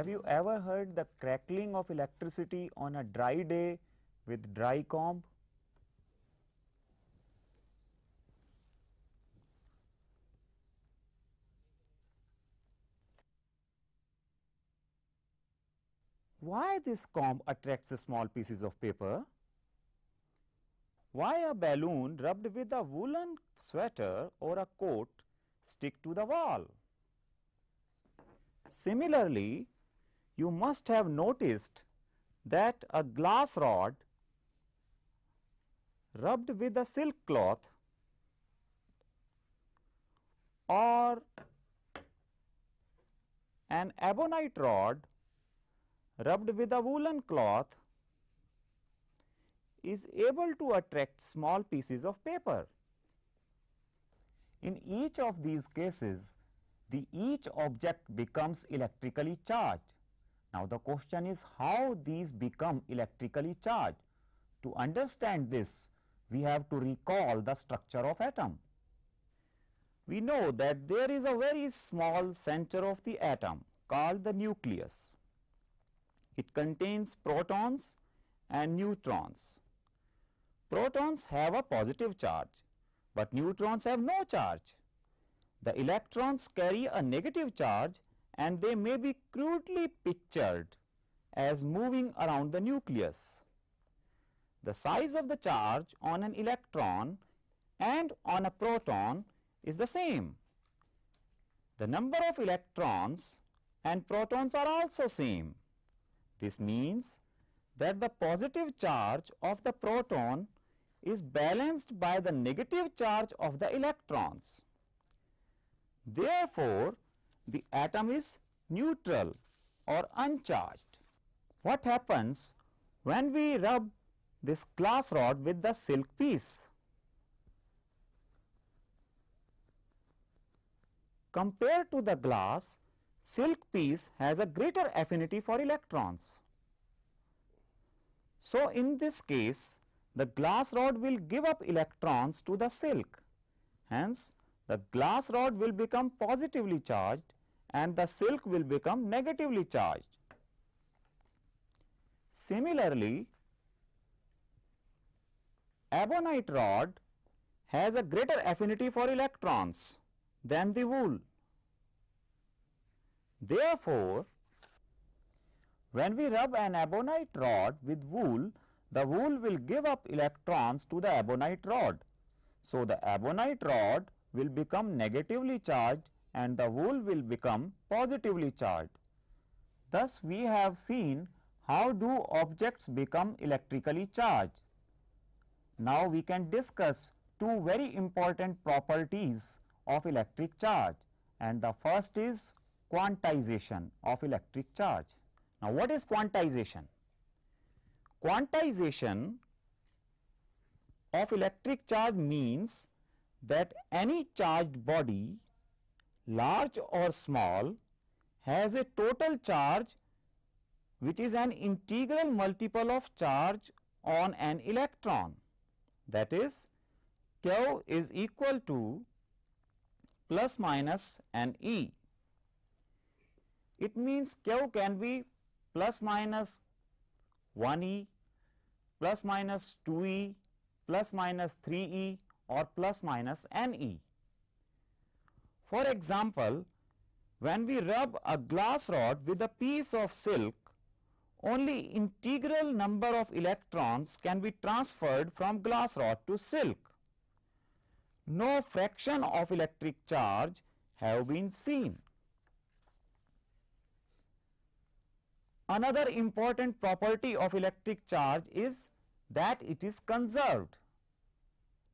Have you ever heard the crackling of electricity on a dry day with dry comb? Why this comb attracts small pieces of paper? Why a balloon rubbed with a woolen sweater or a coat stick to the wall? Similarly, you must have noticed that a glass rod rubbed with a silk cloth or an ebonite rod rubbed with a woolen cloth is able to attract small pieces of paper. In each of these cases, the each object becomes electrically charged now, the question is how these become electrically charged. To understand this, we have to recall the structure of atom. We know that there is a very small center of the atom called the nucleus. It contains protons and neutrons. Protons have a positive charge, but neutrons have no charge. The electrons carry a negative charge and they may be crudely pictured as moving around the nucleus. The size of the charge on an electron and on a proton is the same. The number of electrons and protons are also same. This means that the positive charge of the proton is balanced by the negative charge of the electrons. Therefore, the atom is neutral or uncharged. What happens when we rub this glass rod with the silk piece? Compared to the glass, silk piece has a greater affinity for electrons. So, in this case, the glass rod will give up electrons to the silk. Hence, the glass rod will become positively charged and the silk will become negatively charged. Similarly, ebonite rod has a greater affinity for electrons than the wool. Therefore, when we rub an ebonite rod with wool, the wool will give up electrons to the ebonite rod. So, the ebonite rod will become negatively charged and the wool will become positively charged. Thus, we have seen how do objects become electrically charged. Now, we can discuss two very important properties of electric charge and the first is quantization of electric charge. Now, what is quantization? Quantization of electric charge means that any charged body large or small has a total charge which is an integral multiple of charge on an electron. That is Q is equal to plus minus an E. It means Q can be plus minus 1 E, plus minus 2 E, plus minus 3 E or plus minus n e. For example, when we rub a glass rod with a piece of silk, only integral number of electrons can be transferred from glass rod to silk. No fraction of electric charge have been seen. Another important property of electric charge is that it is conserved.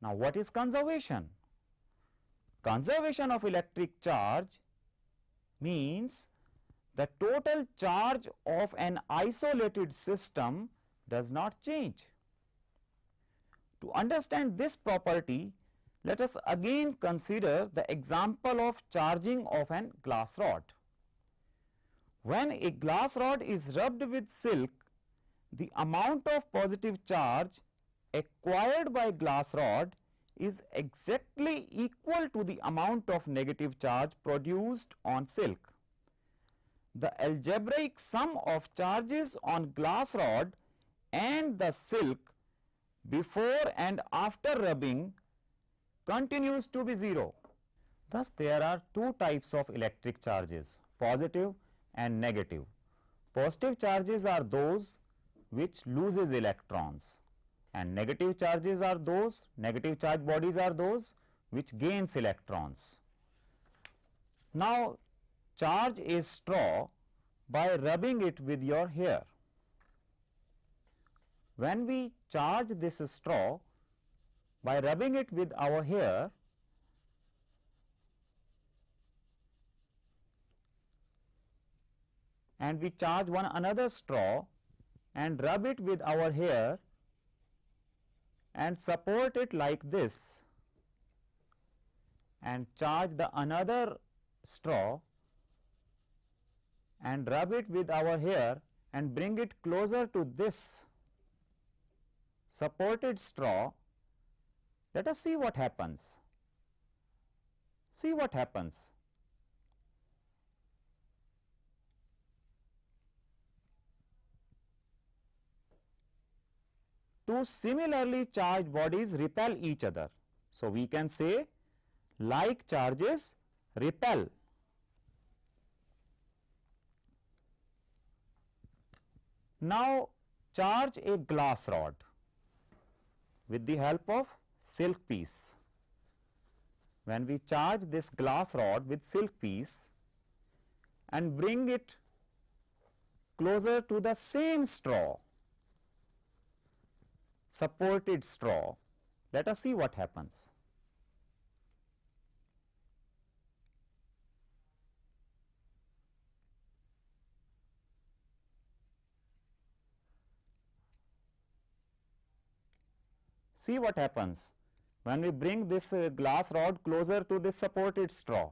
Now, what is conservation? conservation of electric charge means the total charge of an isolated system does not change. To understand this property, let us again consider the example of charging of an glass rod. When a glass rod is rubbed with silk, the amount of positive charge acquired by glass rod is exactly equal to the amount of negative charge produced on silk. The algebraic sum of charges on glass rod and the silk before and after rubbing continues to be 0. Thus, there are two types of electric charges positive and negative. Positive charges are those which loses electrons and negative charges are those, negative charge bodies are those which gains electrons. Now, charge a straw by rubbing it with your hair. When we charge this straw by rubbing it with our hair, and we charge one another straw and rub it with our hair, and support it like this and charge the another straw and rub it with our hair and bring it closer to this supported straw, let us see what happens. See what happens. two similarly charged bodies repel each other. So, we can say like charges repel. Now, charge a glass rod with the help of silk piece. When we charge this glass rod with silk piece and bring it closer to the same straw supported straw, let us see what happens. See what happens when we bring this uh, glass rod closer to this supported straw.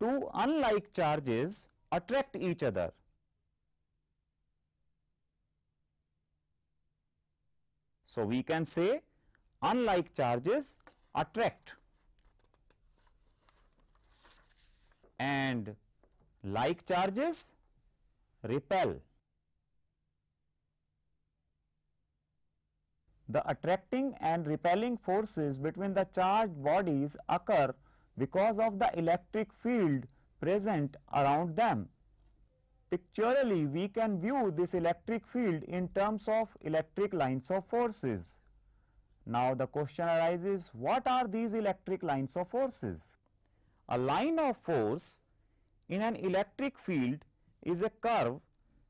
Two unlike charges attract each other. So, we can say unlike charges attract and like charges repel. The attracting and repelling forces between the charged bodies occur because of the electric field present around them. Pictorially, we can view this electric field in terms of electric lines of forces. Now, the question arises what are these electric lines of forces? A line of force in an electric field is a curve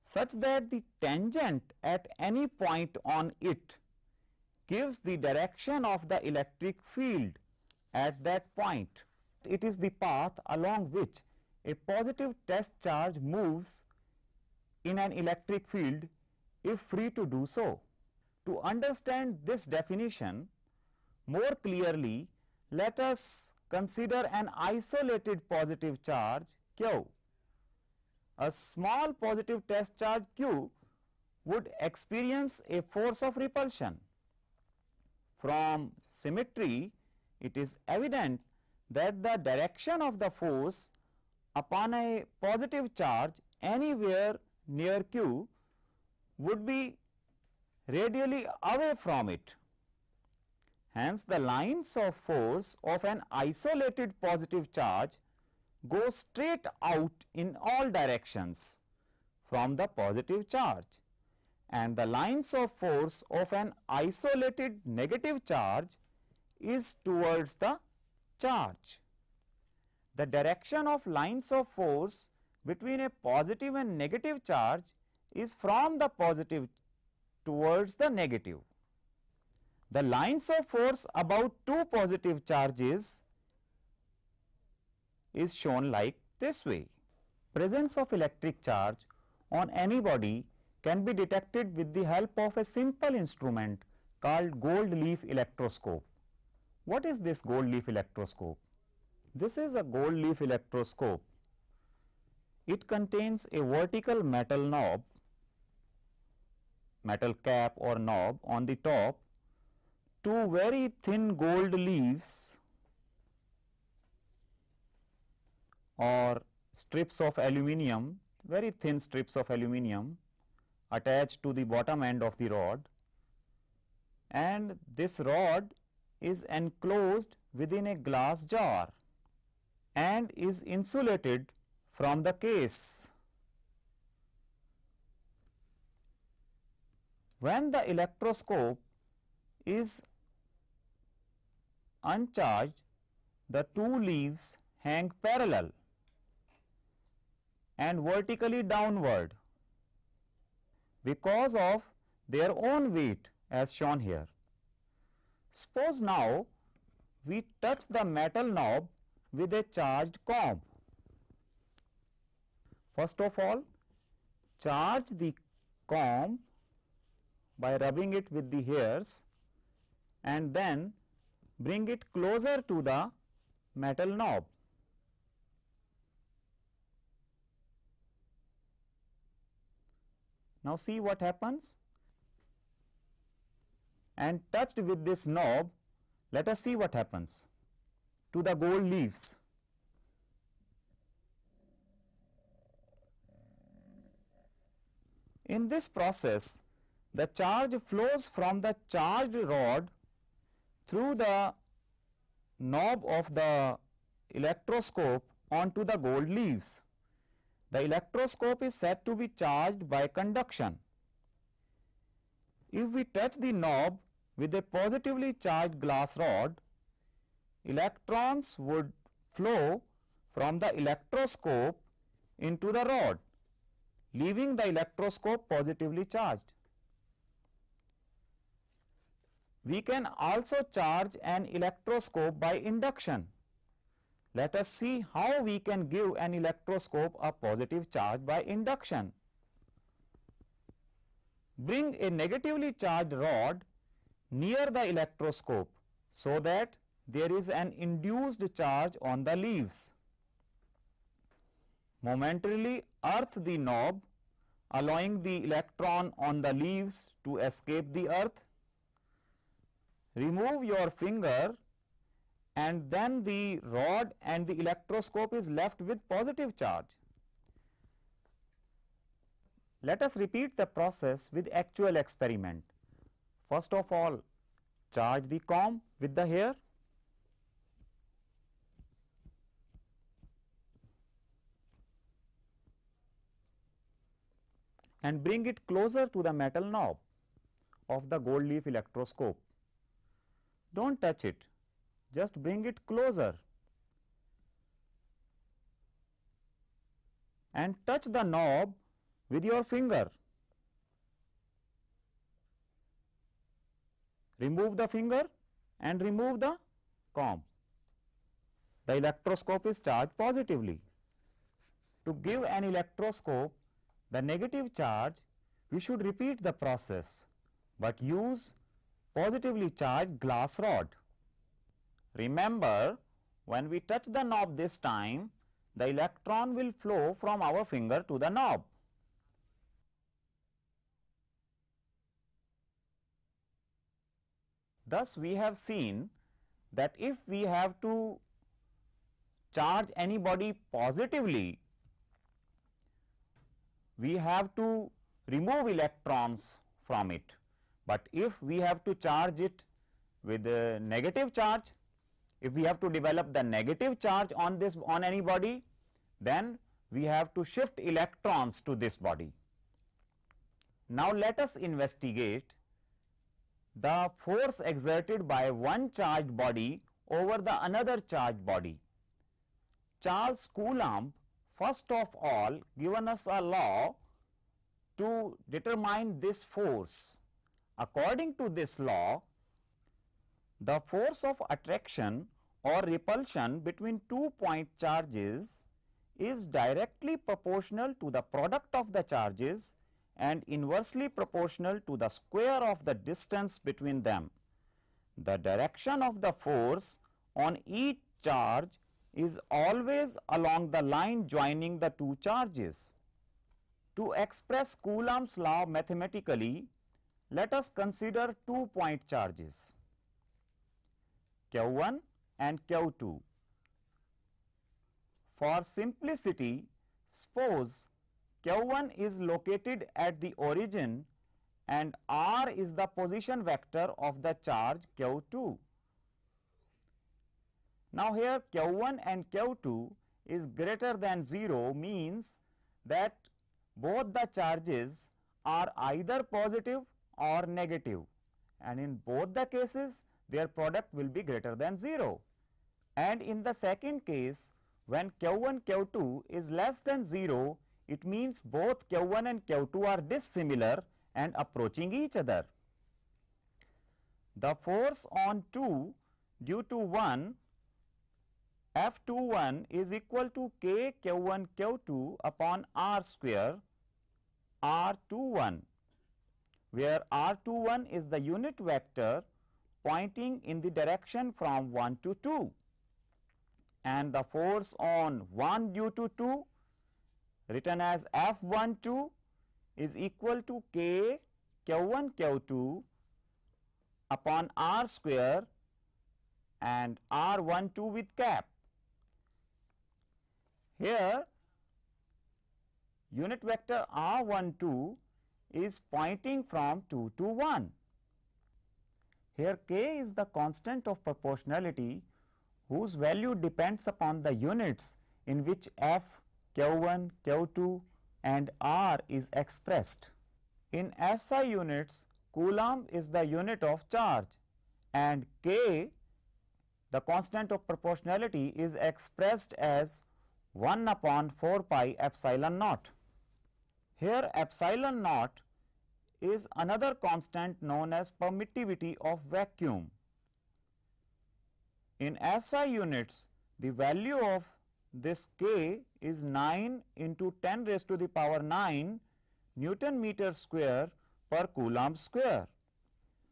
such that the tangent at any point on it gives the direction of the electric field at that point. It is the path along which a positive test charge moves in an electric field if free to do so. To understand this definition more clearly, let us consider an isolated positive charge Q. A small positive test charge Q would experience a force of repulsion. From symmetry, it is evident that the direction of the force upon a positive charge anywhere near q would be radially away from it. Hence, the lines of force of an isolated positive charge go straight out in all directions from the positive charge and the lines of force of an isolated negative charge is towards the charge. The direction of lines of force between a positive and negative charge is from the positive towards the negative. The lines of force about two positive charges is shown like this way. Presence of electric charge on any body can be detected with the help of a simple instrument called gold leaf electroscope. What is this gold leaf electroscope? This is a gold leaf electroscope. It contains a vertical metal knob, metal cap or knob on the top, two very thin gold leaves or strips of aluminum, very thin strips of aluminum attached to the bottom end of the rod and this rod is enclosed within a glass jar and is insulated from the case. When the electroscope is uncharged, the two leaves hang parallel and vertically downward because of their own weight as shown here. Suppose now we touch the metal knob with a charged comb. First of all, charge the comb by rubbing it with the hairs and then bring it closer to the metal knob. Now see what happens and touched with this knob, let us see what happens to the gold leaves. In this process, the charge flows from the charged rod through the knob of the electroscope onto the gold leaves. The electroscope is said to be charged by conduction. If we touch the knob with a positively charged glass rod, electrons would flow from the electroscope into the rod, leaving the electroscope positively charged. We can also charge an electroscope by induction. Let us see how we can give an electroscope a positive charge by induction. Bring a negatively charged rod near the electroscope so that there is an induced charge on the leaves. Momentarily earth the knob allowing the electron on the leaves to escape the earth. Remove your finger and then the rod and the electroscope is left with positive charge. Let us repeat the process with actual experiment. First of all, charge the comb with the hair. and bring it closer to the metal knob of the gold leaf electroscope. Do not touch it, just bring it closer and touch the knob with your finger. Remove the finger and remove the comb. The electroscope is charged positively. To give an electroscope, the negative charge, we should repeat the process, but use positively charged glass rod. Remember, when we touch the knob this time, the electron will flow from our finger to the knob. Thus, we have seen that if we have to charge any body positively, we have to remove electrons from it. But if we have to charge it with a negative charge, if we have to develop the negative charge on this on any body, then we have to shift electrons to this body. Now, let us investigate the force exerted by one charged body over the another charged body. Charles Coulomb First of all, given us a law to determine this force. According to this law, the force of attraction or repulsion between two point charges is directly proportional to the product of the charges and inversely proportional to the square of the distance between them. The direction of the force on each charge is always along the line joining the two charges. To express Coulomb's law mathematically, let us consider two point charges Q1 and Q2. For simplicity, suppose Q1 is located at the origin and r is the position vector of the charge Q2. Now, here Q1 and Q2 is greater than 0 means that both the charges are either positive or negative and in both the cases their product will be greater than 0. And in the second case when Q1 Q2 is less than 0 it means both Q1 and Q2 are dissimilar and approaching each other. The force on 2 due to 1 F21 is equal to K Q1 Q2 upon R square R21 where R21 is the unit vector pointing in the direction from 1 to 2 and the force on 1 due to 2 written as F12 is equal to K Q1 Q2 upon R square and R12 with cap. Here unit vector r12 is pointing from 2 to 1. Here k is the constant of proportionality whose value depends upon the units in which f, q1, q2 and r is expressed. In SI units, coulomb is the unit of charge and k, the constant of proportionality is expressed as 1 upon 4 pi epsilon naught. Here epsilon naught is another constant known as permittivity of vacuum. In SI units, the value of this K is 9 into 10 raised to the power 9 Newton meter square per Coulomb square.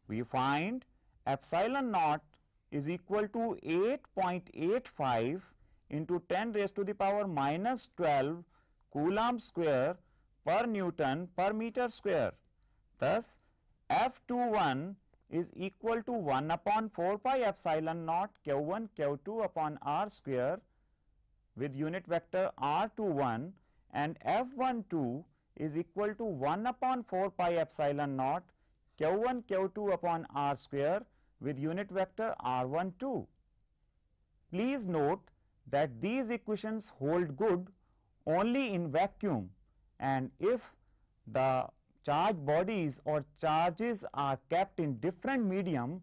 We find epsilon naught is equal to 8.85 into 10 raised to the power minus 12 coulomb square per newton per meter square. Thus, F21 is equal to 1 upon 4 pi epsilon naught q1 q2 upon r square with unit vector r21 and F12 is equal to 1 upon 4 pi epsilon naught q1 q2 upon r square with unit vector r12. Please note that these equations hold good only in vacuum and if the charged bodies or charges are kept in different medium,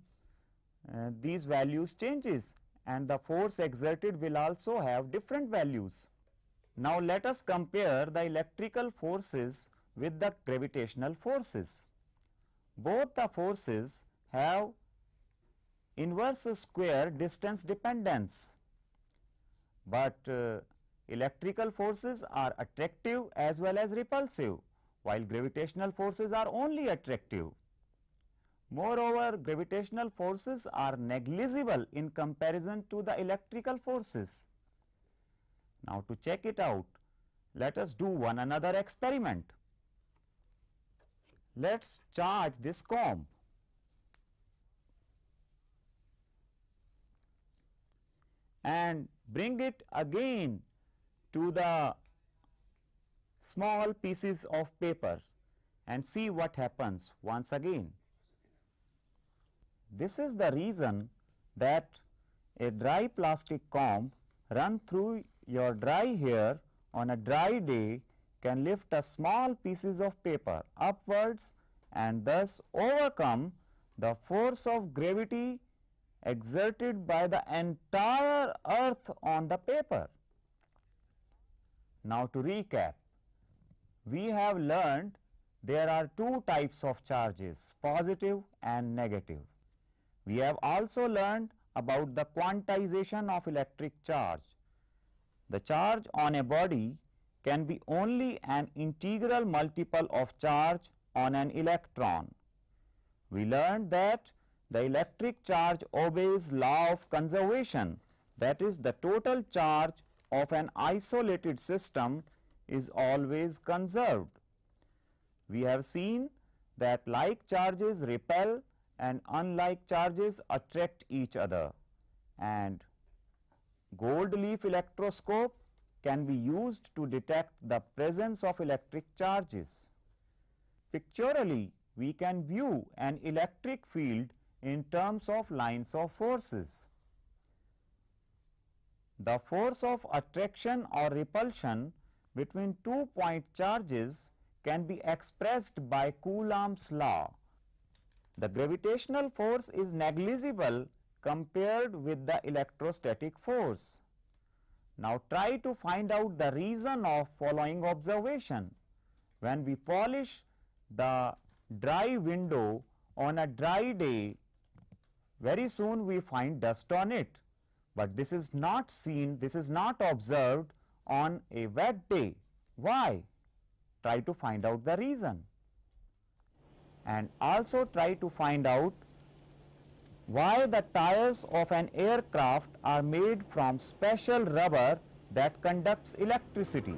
uh, these values changes and the force exerted will also have different values. Now, let us compare the electrical forces with the gravitational forces. Both the forces have inverse square distance dependence but uh, electrical forces are attractive as well as repulsive, while gravitational forces are only attractive. Moreover, gravitational forces are negligible in comparison to the electrical forces. Now, to check it out, let us do one another experiment. Let us charge this comb. And bring it again to the small pieces of paper and see what happens once again. This is the reason that a dry plastic comb run through your dry hair on a dry day can lift a small pieces of paper upwards and thus overcome the force of gravity exerted by the entire earth on the paper. Now, to recap, we have learned there are two types of charges positive and negative. We have also learned about the quantization of electric charge. The charge on a body can be only an integral multiple of charge on an electron. We learned that the electric charge obeys law of conservation that is the total charge of an isolated system is always conserved. We have seen that like charges repel and unlike charges attract each other and gold leaf electroscope can be used to detect the presence of electric charges. Pictorially, we can view an electric field in terms of lines of forces. The force of attraction or repulsion between two point charges can be expressed by Coulomb's law. The gravitational force is negligible compared with the electrostatic force. Now, try to find out the reason of following observation. When we polish the dry window on a dry day, very soon we find dust on it, but this is not seen, this is not observed on a wet day. Why? Try to find out the reason and also try to find out why the tires of an aircraft are made from special rubber that conducts electricity.